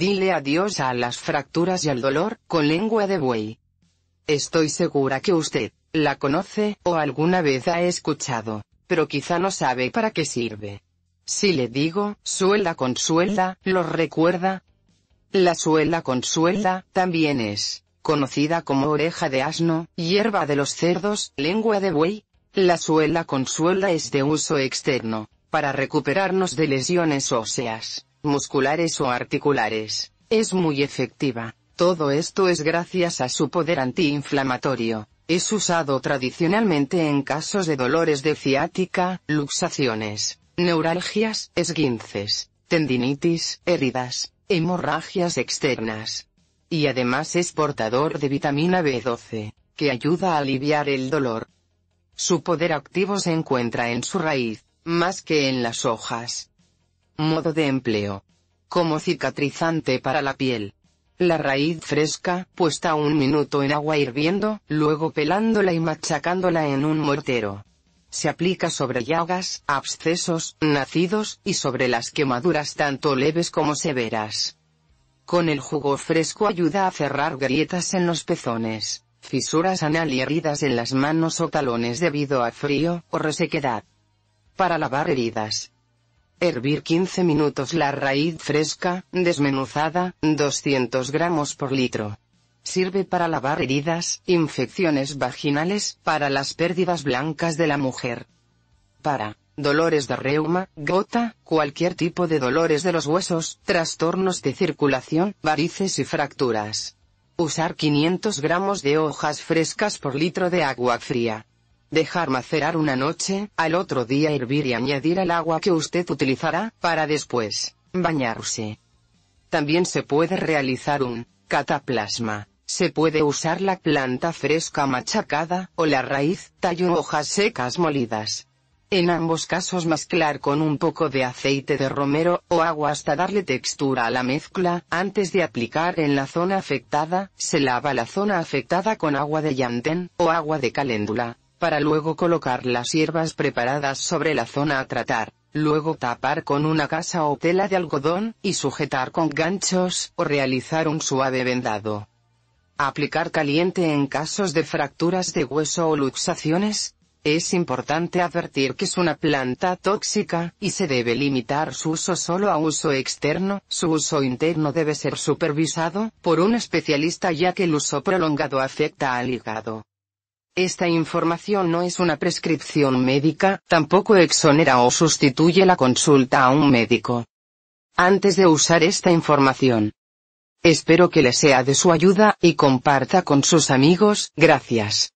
Dile adiós a las fracturas y al dolor, con lengua de buey. Estoy segura que usted, la conoce, o alguna vez ha escuchado, pero quizá no sabe para qué sirve. Si le digo, suela con suela, ¿lo recuerda? La suela con suela, también es, conocida como oreja de asno, hierba de los cerdos, lengua de buey. La suela con es de uso externo, para recuperarnos de lesiones óseas musculares o articulares. Es muy efectiva. Todo esto es gracias a su poder antiinflamatorio. Es usado tradicionalmente en casos de dolores de ciática, luxaciones, neuralgias, esguinces, tendinitis, heridas, hemorragias externas. Y además es portador de vitamina B12, que ayuda a aliviar el dolor. Su poder activo se encuentra en su raíz, más que en las hojas. Modo de empleo. Como cicatrizante para la piel. La raíz fresca, puesta un minuto en agua hirviendo, luego pelándola y machacándola en un mortero. Se aplica sobre llagas, abscesos, nacidos, y sobre las quemaduras tanto leves como severas. Con el jugo fresco ayuda a cerrar grietas en los pezones, fisuras anal y heridas en las manos o talones debido a frío o resequedad. Para lavar heridas, Hervir 15 minutos la raíz fresca, desmenuzada, 200 gramos por litro. Sirve para lavar heridas, infecciones vaginales, para las pérdidas blancas de la mujer. Para dolores de reuma, gota, cualquier tipo de dolores de los huesos, trastornos de circulación, varices y fracturas. Usar 500 gramos de hojas frescas por litro de agua fría dejar macerar una noche, al otro día hervir y añadir al agua que usted utilizará, para después, bañarse. También se puede realizar un cataplasma. Se puede usar la planta fresca machacada, o la raíz, tallo o hojas secas molidas. En ambos casos mezclar con un poco de aceite de romero o agua hasta darle textura a la mezcla. Antes de aplicar en la zona afectada, se lava la zona afectada con agua de yantén o agua de caléndula para luego colocar las hierbas preparadas sobre la zona a tratar, luego tapar con una casa o tela de algodón y sujetar con ganchos o realizar un suave vendado. Aplicar caliente en casos de fracturas de hueso o luxaciones. Es importante advertir que es una planta tóxica y se debe limitar su uso solo a uso externo. Su uso interno debe ser supervisado por un especialista ya que el uso prolongado afecta al hígado. Esta información no es una prescripción médica, tampoco exonera o sustituye la consulta a un médico. Antes de usar esta información. Espero que le sea de su ayuda y comparta con sus amigos, gracias.